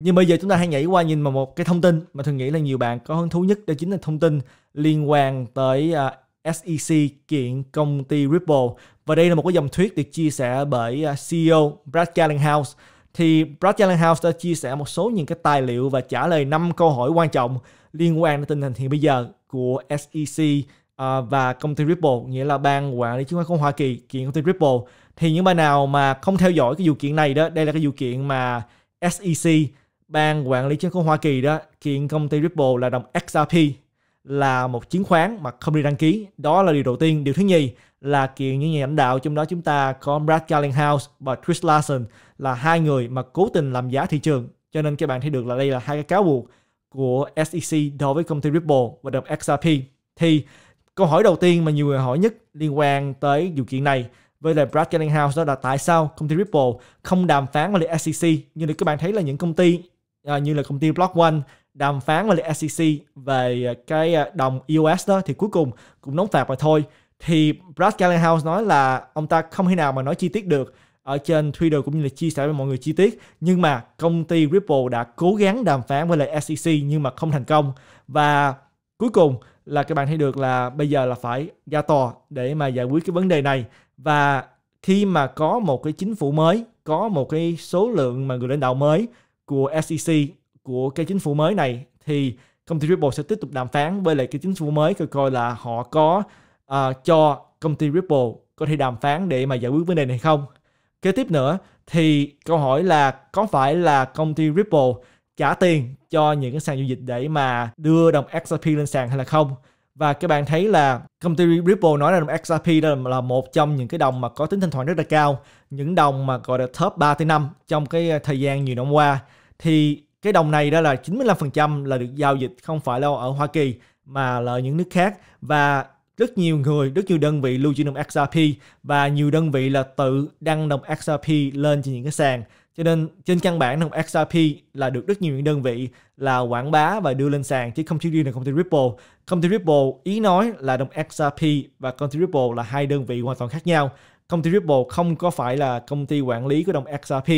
nhưng bây giờ chúng ta hãy nhảy qua nhìn vào một cái thông tin mà thường nghĩ là nhiều bạn có hứng thú nhất đó chính là thông tin liên quan tới à, SEC kiện công ty Ripple và đây là một cái dòng thuyết được chia sẻ bởi à, CEO Brad Gellinghouse thì Brad Gellinghouse đã chia sẻ một số những cái tài liệu và trả lời 5 câu hỏi quan trọng liên quan đến tình hình hiện bây giờ của SEC à, và công ty Ripple nghĩa là ban quản lý chứng khoán của Hoa Kỳ kiện công ty Ripple thì những bạn nào mà không theo dõi cái vụ kiện này đó đây là cái vụ kiện mà SEC ban quản lý chứng khoán Hoa Kỳ đó kiện công ty Ripple là đồng XRP là một chứng khoán mà không đi đăng ký. Đó là điều đầu tiên. Điều thứ nhì là kiện những nhà lãnh đạo trong đó chúng ta có Brad Gellinghouse và Chris Larsen là hai người mà cố tình làm giá thị trường. Cho nên các bạn thấy được là đây là hai cái cáo buộc của SEC đối với công ty Ripple và đồng XRP. Thì câu hỏi đầu tiên mà nhiều người hỏi nhất liên quan tới vụ kiện này với lại Brad Gellinghouse đó là tại sao công ty Ripple không đàm phán với SEC như là các bạn thấy là những công ty à, như là công ty Block One đàm phán với SEC về ờ, cái ờ, đồng EOS đó thì cuối cùng cũng đóng phạt mà thôi. Thì Brad Gallagher nói là ông ta không thể nào mà nói chi tiết được ở trên Twitter cũng như là chia sẻ với mọi người chi tiết nhưng mà công ty Ripple đã cố gắng đàm phán với lại SEC nhưng mà không thành công và cuối cùng là các bạn thấy được là bây giờ là phải ra tòa để mà giải quyết cái vấn đề này và khi mà có một cái chính phủ mới có một cái số lượng mà người lãnh đạo mới của SEC của cái chính phủ mới này thì công ty Ripple sẽ tiếp tục đàm phán với lại cái chính phủ mới coi coi là họ có uh, cho công ty Ripple có thể đàm phán để mà giải quyết vấn đề này không. Kế tiếp nữa thì câu hỏi là có phải là công ty Ripple trả tiền cho những cái sàn giao dịch để mà đưa đồng XRP lên sàn hay là không? Và các bạn thấy là công ty Ripple nói là đồng XRP đó là một trong những cái đồng mà có tính thanh khoản rất là cao, những đồng mà gọi là top 3 tới 5 trong cái à, thời gian nhiều năm qua thì cái đồng này đó là 95% là được giao dịch không phải đâu ở Hoa Kỳ mà là ở những nước khác và rất nhiều người, rất nhiều đơn vị lưu trữ đồng XRP và nhiều đơn vị là tự đăng đồng XRP lên trên những cái sàn. Cho nên trên căn bản đồng XRP là được rất nhiều những đơn vị là quảng bá và đưa lên sàn chứ không chỉ riêng là công ty Ripple. Công ty Ripple ý nói là đồng XRP và công ty Ripple là hai đơn vị hoàn toàn khác nhau. Công ty Ripple không có phải là công ty quản lý của đồng XRP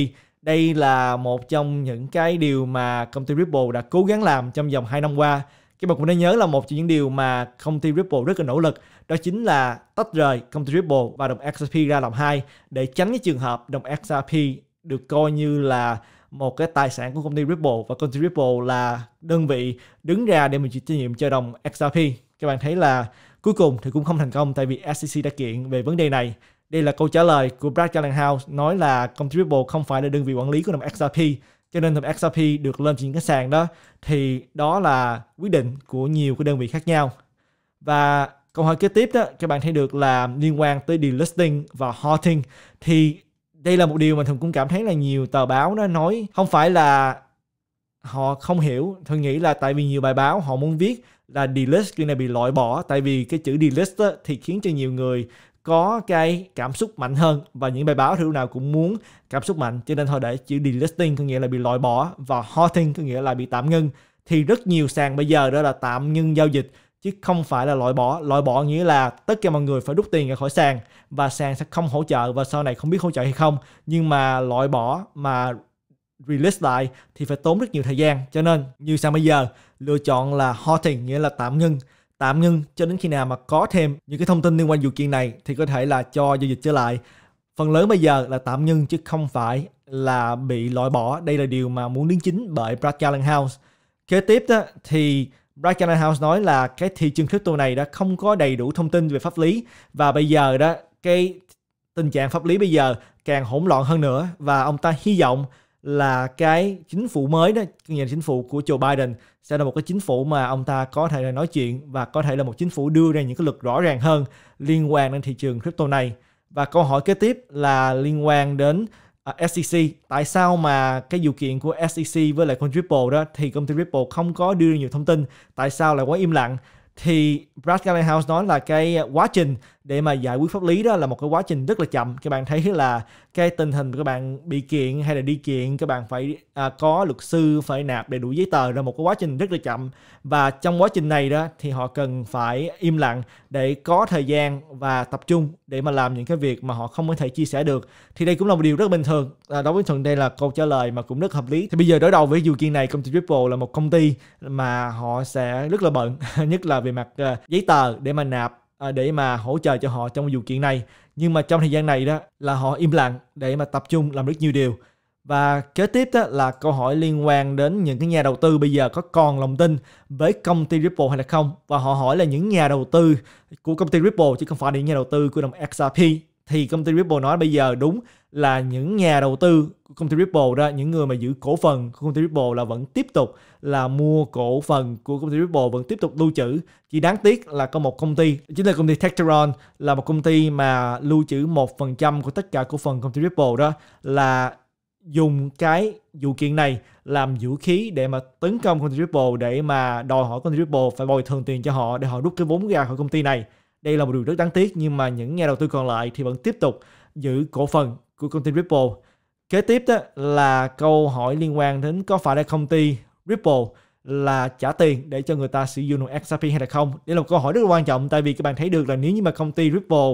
đây là một trong những cái điều mà công ty Ripple đã cố gắng làm trong vòng 2 năm qua. Các bạn cũng nên nhớ là một trong những điều mà công ty Ripple rất là nỗ lực đó chính là tách rời công ty Ripple và đồng XRP ra làm hai để tránh cái trường hợp đồng XRP được coi như là một cái tài sản của công ty Ripple và công ty Ripple là đơn vị đứng ra để mình chịu trách nhiệm cho đồng XRP. Các bạn thấy là cuối cùng thì cũng không thành công tại vì SEC đã kiện về vấn đề này đây là câu trả lời của Brad Gallagher nói là Contributable không phải là đơn vị quản lý của đồng XRP cho nên đồng XRP được lên trên những cái sàn đó thì đó là quyết định của nhiều cái đơn vị khác nhau và câu hỏi kế tiếp đó các bạn thấy được là liên quan tới delisting và halting thì đây là một điều mà thường cũng cảm thấy là nhiều tờ báo nó nói không phải là họ không hiểu thường nghĩ là tại vì nhiều bài báo họ muốn viết là delist cái này bị loại bỏ tại vì cái chữ delist á, thì khiến cho nhiều người có cái cảm xúc mạnh hơn và những bài báo thì nào cũng muốn cảm xúc mạnh cho nên họ để chữ delisting có nghĩa là bị loại bỏ và halting có nghĩa là bị tạm ngưng thì rất nhiều sàn bây giờ đó là tạm ngưng giao dịch chứ không phải là loại bỏ loại bỏ nghĩa là tất cả mọi người phải rút tiền ra khỏi sàn và sàn sẽ không hỗ trợ và sau này không biết hỗ trợ hay không nhưng mà loại bỏ mà release lại thì phải tốn rất nhiều thời gian cho nên như sàn bây giờ lựa chọn là halting nghĩa là tạm ngưng tạm ngưng cho đến khi nào mà có thêm những cái thông tin liên quan vụ kiện này thì có thể là cho giao dịch trở lại phần lớn bây giờ là tạm ngưng chứ không phải là bị loại bỏ đây là điều mà muốn đứng chính bởi Brad Gallagher kế tiếp đó thì Brad Gallagher nói là cái thị trường crypto này đã không có đầy đủ thông tin về pháp lý và bây giờ đó cái tình trạng pháp lý bây giờ càng hỗn loạn hơn nữa và ông ta hy vọng là cái chính phủ mới đó nhà chính phủ của Joe Biden sẽ là một cái chính phủ mà ông ta có thể là nói chuyện và có thể là một chính phủ đưa ra những cái luật rõ ràng hơn liên quan đến thị trường crypto này và câu hỏi kế tiếp là liên quan đến uh, à, SEC tại sao mà cái điều kiện của SEC với lại con Ripple đó thì công ty Ripple không có đưa nhiều thông tin tại sao lại quá im lặng thì Brad Gallagher nói là cái quá trình để mà giải quyết pháp lý đó là một cái quá trình rất là chậm các bạn thấy là cái tình hình các bạn bị kiện hay là đi kiện các bạn phải à, có luật sư phải nạp đầy đủ giấy tờ là một cái quá trình rất là chậm và trong quá trình này đó thì họ cần phải im lặng để có thời gian và tập trung để mà làm những cái việc mà họ không có thể chia sẻ được thì đây cũng là một điều rất bình thường à, đối với thuận đây là câu trả lời mà cũng rất hợp lý thì bây giờ đối đầu với vụ kiện này công ty triple là một công ty mà họ sẽ rất là bận nhất là về mặt uh, giấy tờ để mà nạp À, để mà hỗ trợ cho họ trong vụ kiện này nhưng mà trong thời gian này đó là họ im lặng để mà tập trung làm rất nhiều điều và kế tiếp đó là câu hỏi liên quan đến những cái nhà đầu tư bây giờ có còn lòng tin với công ty Ripple hay là không và họ hỏi là những nhà đầu tư của công ty Ripple chứ không phải những nhà đầu tư của đồng XRP thì công ty Ripple nói bây giờ đúng là những nhà đầu tư của công ty Ripple đó, những người mà giữ cổ phần của công ty Ripple là vẫn tiếp tục là mua cổ phần của công ty Ripple vẫn tiếp tục lưu trữ. Chỉ đáng tiếc là có một công ty, chính là công ty Tectron là một công ty mà lưu trữ một phần trăm của tất cả cổ phần công ty Ripple đó là dùng cái vụ kiện này làm vũ khí để mà tấn công công ty Ripple để mà đòi hỏi công ty Ripple phải bồi thường tiền cho họ để họ rút cái vốn ra khỏi công ty này. Đây là một điều rất đáng tiếc nhưng mà những nhà đầu tư còn lại thì vẫn tiếp tục giữ cổ phần của công ty Ripple. Kế tiếp đó là câu hỏi liên quan đến có phải là công ty Ripple là trả tiền để cho người ta sử dụng XRP hay là không? Đây là một câu hỏi rất là quan trọng tại vì các bạn thấy được là nếu như mà công ty Ripple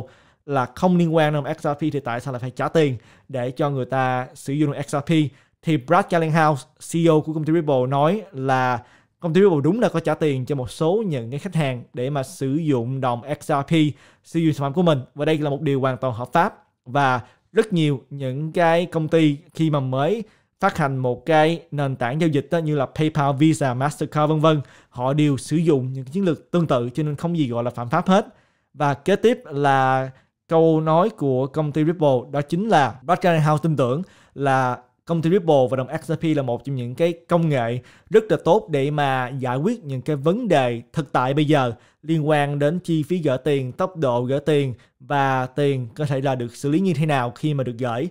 là không liên quan đến XRP thì tại sao lại phải trả tiền để cho người ta sử dụng XRP? Thì Brad Gellinghouse, CEO của công ty Ripple nói là Công ty Ripple đúng là có trả tiền cho một số những cái khách hàng để mà sử dụng đồng XRP sử dụng sản phẩm của mình và đây là một điều hoàn toàn hợp pháp và rất nhiều những cái công ty khi mà mới phát hành một cái nền tảng giao dịch đó, như là PayPal, Visa, Mastercard vân vân, họ đều sử dụng những chiến lược tương tự cho nên không gì gọi là phạm pháp hết. Và kế tiếp là câu nói của công ty Ripple đó chính là Brad House tin tưởng là công ty Ripple và đồng XRP là một trong những cái công nghệ rất là tốt để mà giải quyết những cái vấn đề thực tại bây giờ liên quan đến chi phí gửi tiền, tốc độ gửi tiền và tiền có thể là được xử lý như thế nào khi mà được gửi.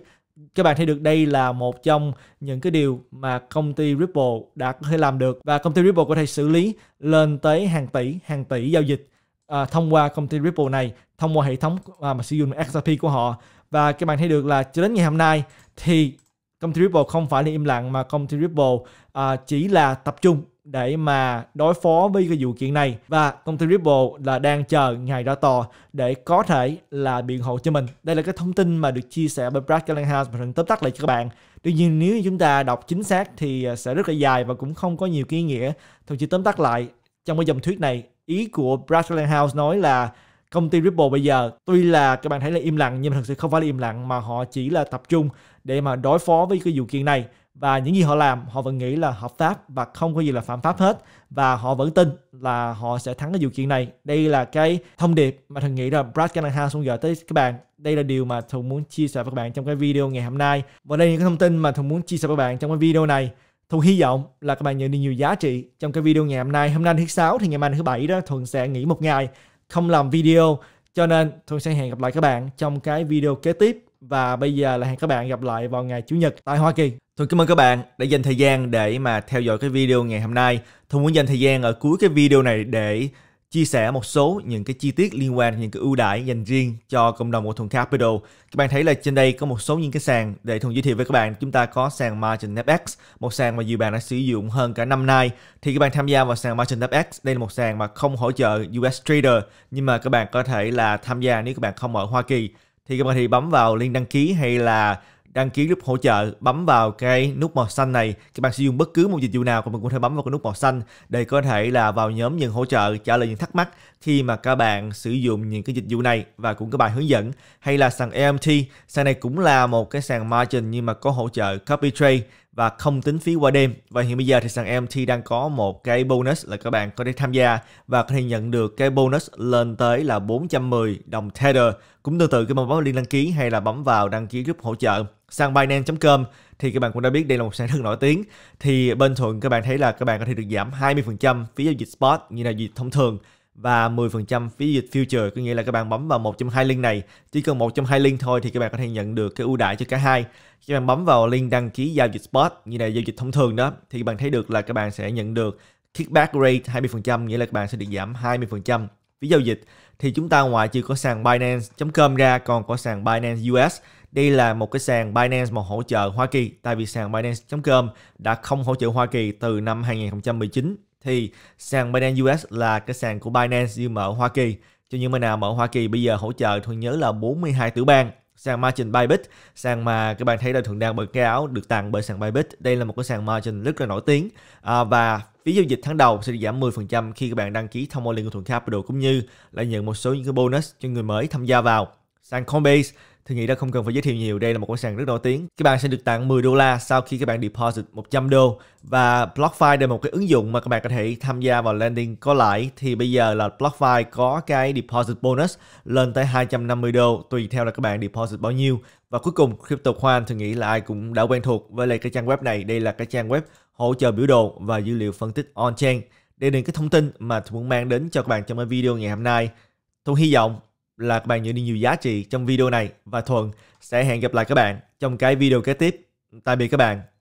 Các bạn thấy được đây là một trong những cái điều mà công ty Ripple đã có thể làm được và công ty Ripple có thể xử lý lên tới hàng tỷ, hàng tỷ giao dịch à, thông qua công ty Ripple này, thông qua hệ thống à, mà sử dụng XRP của họ. Và các bạn thấy được là cho đến ngày hôm nay thì công ty Ripple không phải là im lặng mà công Triple à, chỉ là tập trung để mà đối phó với cái vụ kiện này và công ty Ripple là đang chờ ngày ra tòa để có thể là biện hộ cho mình. Đây là cái thông tin mà được chia sẻ bởi Brad Gallagher và thần tóm tắt lại cho các bạn. Tuy nhiên nếu chúng ta đọc chính xác thì à, sẽ rất là dài và cũng không có nhiều ý nghĩa. Thôi chỉ tóm tắt lại trong cái dòng thuyết này, ý của Brad Gallagher nói là công ty Ripple bây giờ tuy là các bạn thấy là im lặng nhưng mà thực sự không phải là im lặng mà họ chỉ là tập trung để mà đối phó với cái vụ kiện này và những gì họ làm họ vẫn nghĩ là hợp pháp và không có gì là phạm pháp hết và họ vẫn tin là họ sẽ thắng cái vụ kiện này đây là cái thông điệp mà thần nghĩ là Brad Cunningham muốn gửi tới các bạn đây là điều mà thần muốn chia sẻ với các bạn trong cái video ngày hôm nay và đây là những cái thông tin mà thần muốn chia sẻ với các bạn trong cái video này Thuận hy vọng là các bạn nhận được nhiều giá trị trong cái video ngày hôm nay. Hôm nay thứ sáu thì ngày mai thứ bảy đó Thuận sẽ nghỉ một ngày không làm video cho nên Thuận sẽ hẹn gặp lại các bạn trong cái video kế tiếp và bây giờ là hẹn các bạn gặp lại vào ngày Chủ nhật tại Hoa Kỳ. Thuận cảm ơn các bạn đã dành thời gian để mà theo dõi cái video ngày hôm nay. Thuận muốn dành thời gian ở cuối cái video này để chia sẻ một số những cái chi tiết liên quan những cái ưu đãi dành riêng cho cộng đồng của Thuận Capital. Các bạn thấy là trên đây có một số những cái sàn để thùng giới thiệu với các bạn. Chúng ta có sàn Margin FX, một sàn mà nhiều bạn đã sử dụng hơn cả năm nay. Thì các bạn tham gia vào sàn Margin FX, đây là một sàn mà không hỗ trợ US Trader nhưng mà các bạn có thể là tham gia nếu các bạn không ở Hoa Kỳ thì các bạn thì bấm vào link đăng ký hay là đăng ký group hỗ trợ bấm vào cái nút màu xanh này các bạn sử dụng bất cứ một dịch vụ nào cũng mình cũng có thể bấm vào cái nút màu xanh để có thể là vào nhóm nhận hỗ trợ trả lời những thắc mắc khi mà các bạn sử dụng những cái dịch vụ này và cũng có bài hướng dẫn hay là sàn EMT sàn này cũng là một cái sàn margin nhưng mà có hỗ trợ copy trade và không tính phí qua đêm. Và hiện bây giờ thì sàn MT đang có một cái bonus là các bạn có thể tham gia và có thể nhận được cái bonus lên tới là 410 đồng Tether. Cũng tương tự khi mà bấm link đăng ký hay là bấm vào đăng ký giúp hỗ trợ sang Binance.com thì các bạn cũng đã biết đây là một sàn rất nổi tiếng thì bên thuận các bạn thấy là các bạn có thể được giảm 20% phí giao dịch spot như là dịch thông thường và 10% phí dịch future có nghĩa là các bạn bấm vào một trong hai link này chỉ cần một trong hai link thôi thì các bạn có thể nhận được cái ưu đãi cho cả hai các bạn bấm vào link đăng ký giao dịch spot như này giao dịch thông thường đó thì các bạn thấy được là các bạn sẽ nhận được kickback rate 20% nghĩa là các bạn sẽ được giảm 20% phí giao dịch thì chúng ta ngoài trừ có sàn Binance.com ra còn có sàn Binance US đây là một cái sàn Binance mà hỗ trợ Hoa Kỳ tại vì sàn Binance.com đã không hỗ trợ Hoa Kỳ từ năm 2019 thì sàn Binance US là cái sàn của Binance nhưng mà ở Hoa Kỳ cho những bên nào mà ở Hoa Kỳ bây giờ hỗ trợ thuận nhớ là 42 tiểu bang sàn margin Bybit sàn mà các bạn thấy là thường đang bật cái áo được tặng bởi sàn Bybit đây là một cái sàn margin rất là nổi tiếng à, và phí giao dịch tháng đầu sẽ giảm 10% khi các bạn đăng ký thông qua liên của thuận capital cũng như là nhận một số những cái bonus cho người mới tham gia vào sàn Coinbase thì nghĩ đã không cần phải giới thiệu nhiều, đây là một cái sàn rất nổi tiếng. Các bạn sẽ được tặng 10 đô la sau khi các bạn deposit 100 đô và BlockFi là một cái ứng dụng mà các bạn có thể tham gia vào lending có lãi thì bây giờ là BlockFi có cái deposit bonus lên tới 250 đô tùy theo là các bạn deposit bao nhiêu. Và cuối cùng Crypto thì nghĩ là ai cũng đã quen thuộc với lại cái trang web này, đây là cái trang web hỗ trợ biểu đồ và dữ liệu phân tích on-chain. Đây là những cái thông tin mà tôi muốn mang đến cho các bạn trong cái video ngày hôm nay. Tôi hy vọng là các bạn nhận được nhiều giá trị trong video này và Thuận sẽ hẹn gặp lại các bạn trong cái video kế tiếp. Tạm biệt các bạn.